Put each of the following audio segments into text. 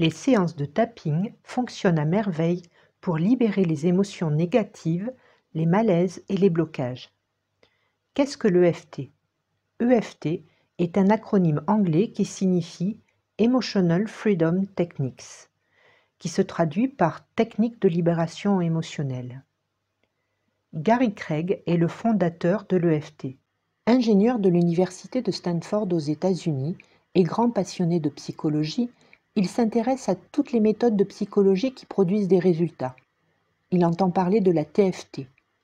Les séances de tapping fonctionnent à merveille pour libérer les émotions négatives, les malaises et les blocages. Qu'est-ce que l'EFT EFT est un acronyme anglais qui signifie Emotional Freedom Techniques, qui se traduit par technique de libération émotionnelle. Gary Craig est le fondateur de l'EFT. Ingénieur de l'Université de Stanford aux États-Unis et grand passionné de psychologie, il s'intéresse à toutes les méthodes de psychologie qui produisent des résultats. Il entend parler de la TFT,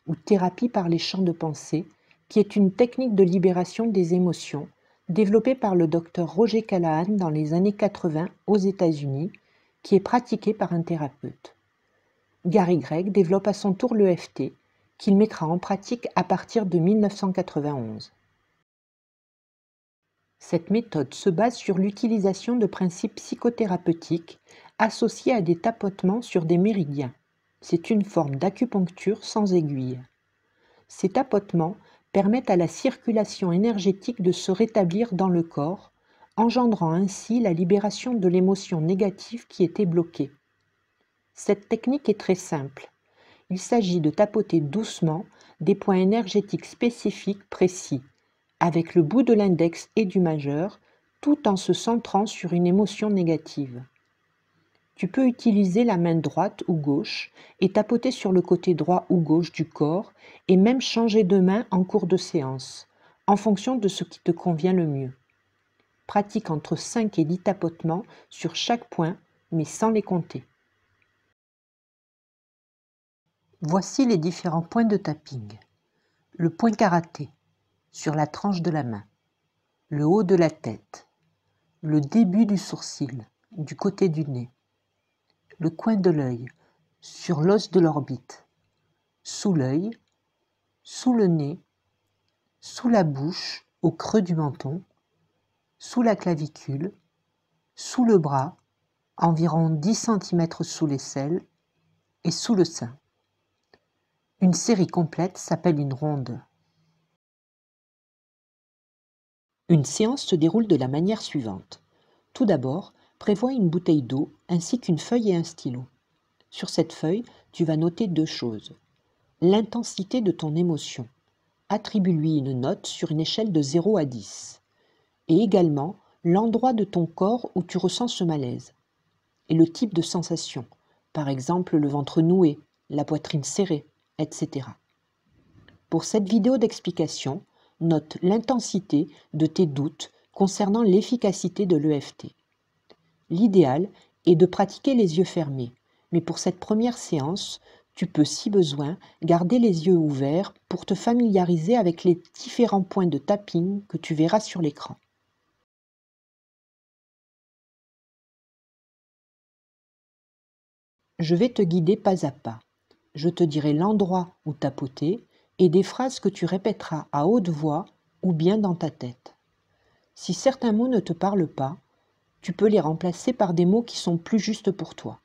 ou thérapie par les champs de pensée, qui est une technique de libération des émotions développée par le docteur Roger Callahan dans les années 80 aux États-Unis, qui est pratiquée par un thérapeute. Gary Gregg développe à son tour l'EFT, qu'il mettra en pratique à partir de 1991. Cette méthode se base sur l'utilisation de principes psychothérapeutiques associés à des tapotements sur des méridiens. C'est une forme d'acupuncture sans aiguille. Ces tapotements permettent à la circulation énergétique de se rétablir dans le corps, engendrant ainsi la libération de l'émotion négative qui était bloquée. Cette technique est très simple. Il s'agit de tapoter doucement des points énergétiques spécifiques précis, avec le bout de l'index et du majeur, tout en se centrant sur une émotion négative. Tu peux utiliser la main droite ou gauche et tapoter sur le côté droit ou gauche du corps et même changer de main en cours de séance, en fonction de ce qui te convient le mieux. Pratique entre 5 et 10 tapotements sur chaque point, mais sans les compter. Voici les différents points de tapping. Le point karaté sur la tranche de la main, le haut de la tête, le début du sourcil, du côté du nez, le coin de l'œil, sur l'os de l'orbite, sous l'œil, sous le nez, sous la bouche, au creux du menton, sous la clavicule, sous le bras, environ 10 cm sous l'aisselle et sous le sein. Une série complète s'appelle une ronde. Une séance se déroule de la manière suivante. Tout d'abord, prévois une bouteille d'eau ainsi qu'une feuille et un stylo. Sur cette feuille, tu vas noter deux choses. L'intensité de ton émotion. Attribue-lui une note sur une échelle de 0 à 10. Et également l'endroit de ton corps où tu ressens ce malaise. Et le type de sensation. Par exemple le ventre noué, la poitrine serrée, etc. Pour cette vidéo d'explication, note l'intensité de tes doutes concernant l'efficacité de l'EFT. L'idéal est de pratiquer les yeux fermés, mais pour cette première séance, tu peux, si besoin, garder les yeux ouverts pour te familiariser avec les différents points de tapping que tu verras sur l'écran. Je vais te guider pas à pas. Je te dirai l'endroit où tapoter et des phrases que tu répéteras à haute voix ou bien dans ta tête. Si certains mots ne te parlent pas, tu peux les remplacer par des mots qui sont plus justes pour toi.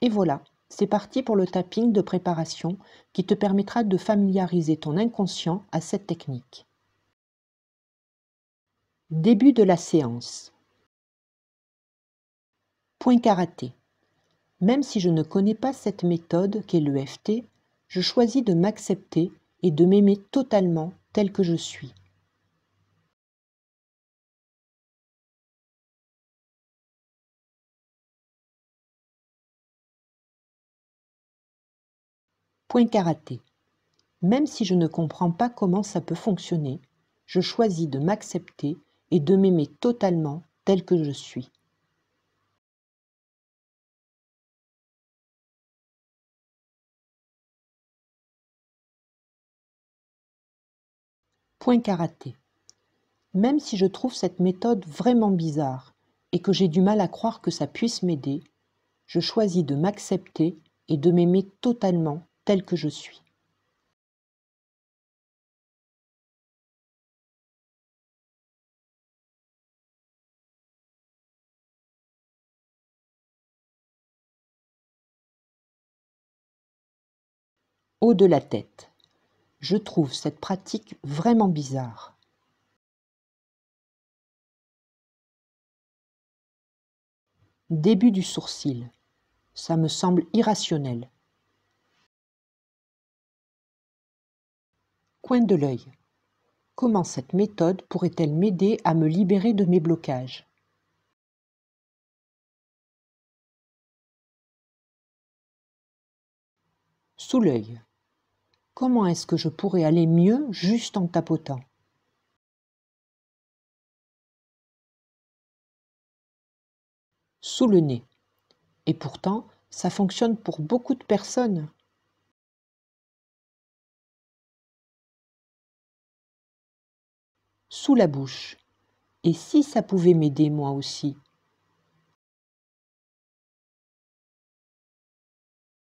Et voilà, c'est parti pour le tapping de préparation qui te permettra de familiariser ton inconscient à cette technique. Début de la séance. Point karaté. Même si je ne connais pas cette méthode qu'est l'EFT, je choisis de m'accepter et de m'aimer totalement tel que je suis. Point karaté. Même si je ne comprends pas comment ça peut fonctionner, je choisis de m'accepter et de m'aimer totalement tel que je suis. point karaté. Même si je trouve cette méthode vraiment bizarre et que j'ai du mal à croire que ça puisse m'aider, je choisis de m'accepter et de m'aimer totalement tel que je suis. Haut de la tête. Je trouve cette pratique vraiment bizarre. Début du sourcil. Ça me semble irrationnel. Coin de l'œil. Comment cette méthode pourrait-elle m'aider à me libérer de mes blocages Sous l'œil comment est-ce que je pourrais aller mieux juste en tapotant Sous le nez. Et pourtant, ça fonctionne pour beaucoup de personnes. Sous la bouche. Et si ça pouvait m'aider moi aussi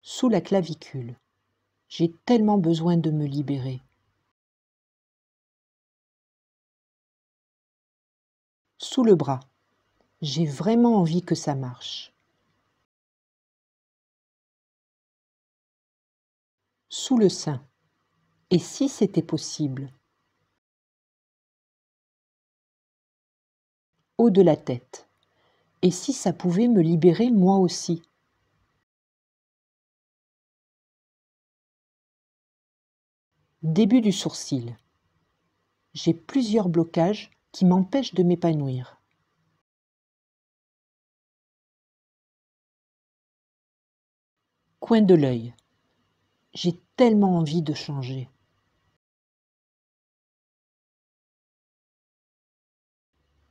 Sous la clavicule. J'ai tellement besoin de me libérer. Sous le bras. J'ai vraiment envie que ça marche. Sous le sein. Et si c'était possible Haut de la tête. Et si ça pouvait me libérer moi aussi Début du sourcil. J'ai plusieurs blocages qui m'empêchent de m'épanouir. Coin de l'œil. J'ai tellement envie de changer.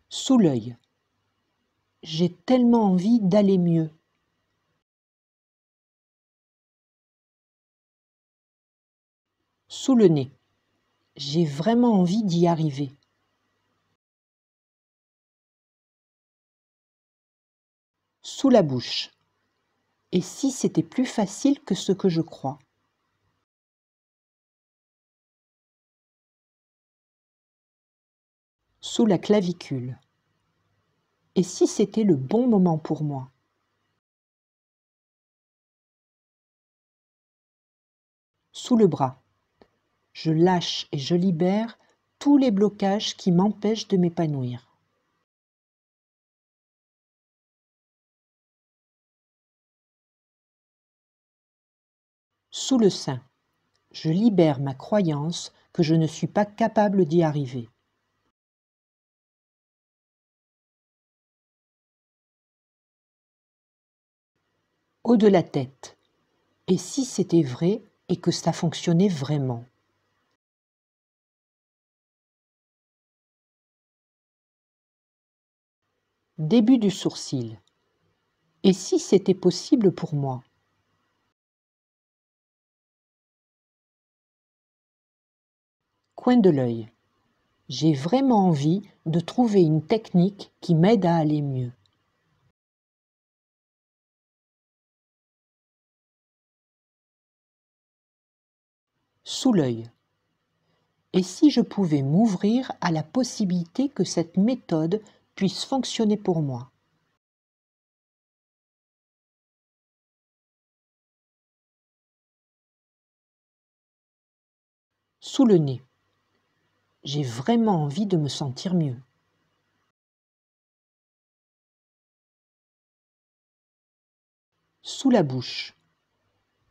Sous l'œil. J'ai tellement envie d'aller mieux. sous le nez. J'ai vraiment envie d'y arriver. Sous la bouche. Et si c'était plus facile que ce que je crois Sous la clavicule. Et si c'était le bon moment pour moi Sous le bras je lâche et je libère tous les blocages qui m'empêchent de m'épanouir. Sous le sein, je libère ma croyance que je ne suis pas capable d'y arriver. au de la tête. Et si c'était vrai et que ça fonctionnait vraiment Début du sourcil. Et si c'était possible pour moi Coin de l'œil. J'ai vraiment envie de trouver une technique qui m'aide à aller mieux. Sous l'œil. Et si je pouvais m'ouvrir à la possibilité que cette méthode puisse fonctionner pour moi. Sous le nez. J'ai vraiment envie de me sentir mieux. Sous la bouche.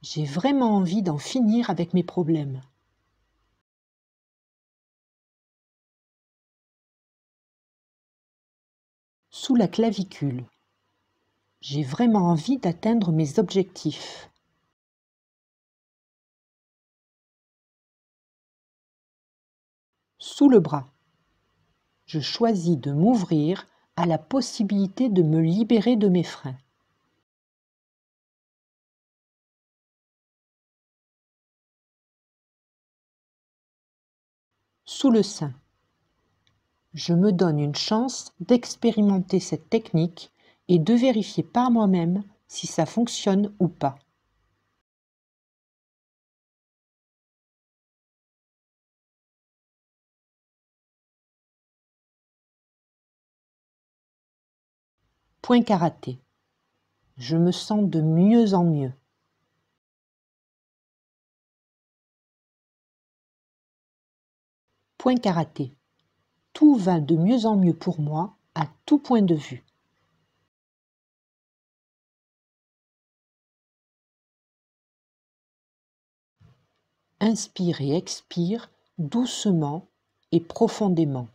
J'ai vraiment envie d'en finir avec mes problèmes. sous la clavicule. J'ai vraiment envie d'atteindre mes objectifs. Sous le bras. Je choisis de m'ouvrir à la possibilité de me libérer de mes freins. Sous le sein je me donne une chance d'expérimenter cette technique et de vérifier par moi-même si ça fonctionne ou pas. Point karaté. Je me sens de mieux en mieux. Point karaté tout va de mieux en mieux pour moi, à tout point de vue. Inspire et expire doucement et profondément.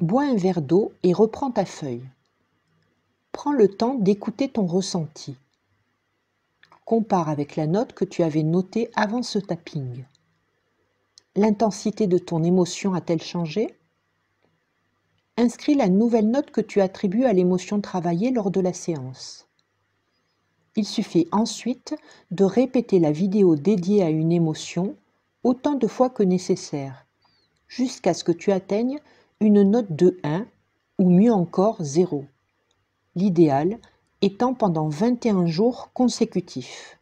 Bois un verre d'eau et reprends ta feuille. Prends le temps d'écouter ton ressenti. Compare avec la note que tu avais notée avant ce tapping. L'intensité de ton émotion a-t-elle changé Inscris la nouvelle note que tu attribues à l'émotion travaillée lors de la séance. Il suffit ensuite de répéter la vidéo dédiée à une émotion autant de fois que nécessaire, jusqu'à ce que tu atteignes une note de 1 ou mieux encore 0, l'idéal étant pendant 21 jours consécutifs.